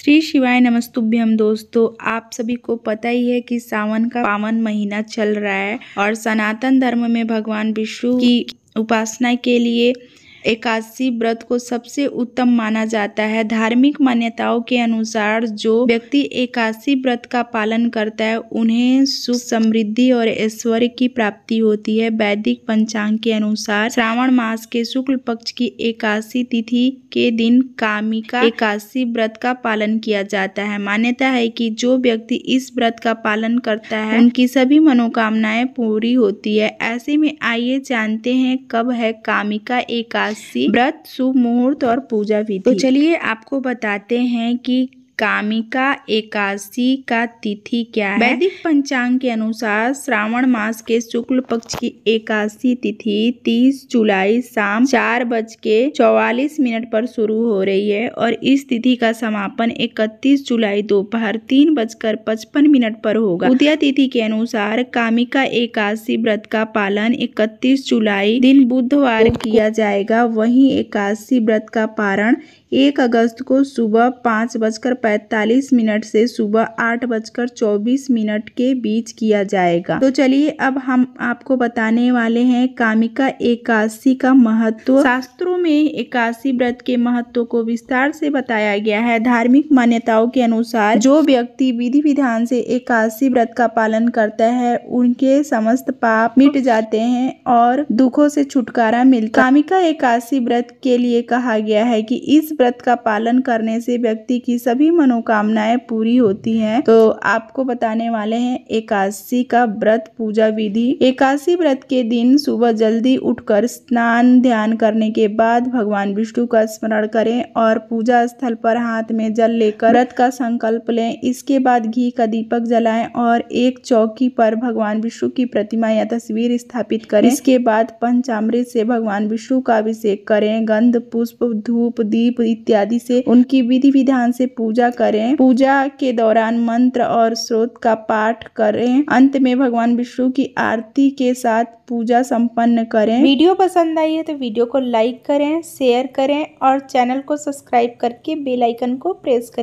श्री शिवाय नमस्तुभ्यम दोस्तों आप सभी को पता ही है कि सावन का पावन महीना चल रहा है और सनातन धर्म में भगवान विष्णु की उपासना के लिए एकादशी व्रत को सबसे उत्तम माना जाता है धार्मिक मान्यताओं के अनुसार जो व्यक्ति एकादशी व्रत का पालन करता है उन्हें सुख समृद्धि और ऐश्वर्य की प्राप्ति होती है वैदिक पंचांग के अनुसार श्रावण मास के शुक्ल पक्ष की एकादशी तिथि के दिन कामिका एकादशी व्रत का पालन किया जाता है मान्यता है की जो व्यक्ति इस व्रत का पालन करता है उनकी सभी मनोकामनाएं पूरी होती है ऐसे में आइए जानते हैं कब है कामिका एकादशी व्रत शुभ मुहूर्त और पूजा विधि तो चलिए आपको बताते हैं कि कामिका एकादशी का तिथि क्या है वैदिक पंचांग के अनुसार श्रावण मास के शुक्ल पक्ष की एकादशी तिथि 30 जुलाई शाम चार बज के चौवालीस मिनट पर शुरू हो रही है और इस तिथि का समापन 31 जुलाई दोपहर तीन बजकर पचपन मिनट पर होगा उदया तिथि के अनुसार कामिका एकादशी व्रत का पालन 31 जुलाई दिन बुधवार किया जाएगा वही एकादशी व्रत का पारण एक अगस्त को सुबह पाँच बजकर पैंतालीस मिनट से सुबह आठ बजकर चौबीस मिनट के बीच किया जाएगा तो चलिए अब हम आपको बताने वाले हैं कामिका एकादशी का महत्व शास्त्रों में एकादशी व्रत के महत्व को विस्तार से बताया गया है धार्मिक मान्यताओं के अनुसार जो व्यक्ति विधि विधान से एकादशी व्रत का पालन करता है उनके समस्त पाप मिट जाते हैं और दुखों से छुटकारा मिलता कामिका एकादशी व्रत के लिए कहा गया है कि इस व्रत का पालन करने से व्यक्ति की सभी मनोकामनाएं पूरी होती हैं तो आपको बताने वाले हैं एकादशी का व्रत पूजा विधि एकादशी व्रत के दिन सुबह जल्दी उठकर स्नान ध्यान करने के बाद बाद भगवान विष्णु का स्मरण करें और पूजा स्थल पर हाथ में जल लेकर व्रत का संकल्प लें इसके बाद घी का दीपक जलाएं और एक चौकी पर भगवान विष्णु की प्रतिमा या तस्वीर स्थापित करें इसके बाद पंचामृत से भगवान विष्णु का अभिषेक करें गंध पुष्प धूप दीप इत्यादि से उनकी विधि विधान से पूजा करें पूजा के दौरान मंत्र और स्रोत का पाठ करें अंत में भगवान विष्णु की आरती के साथ पूजा संपन्न करें वीडियो पसंद आई है तो वीडियो को लाइक करें करें शेयर करें और चैनल को सब्सक्राइब करके बेल आइकन को प्रेस करें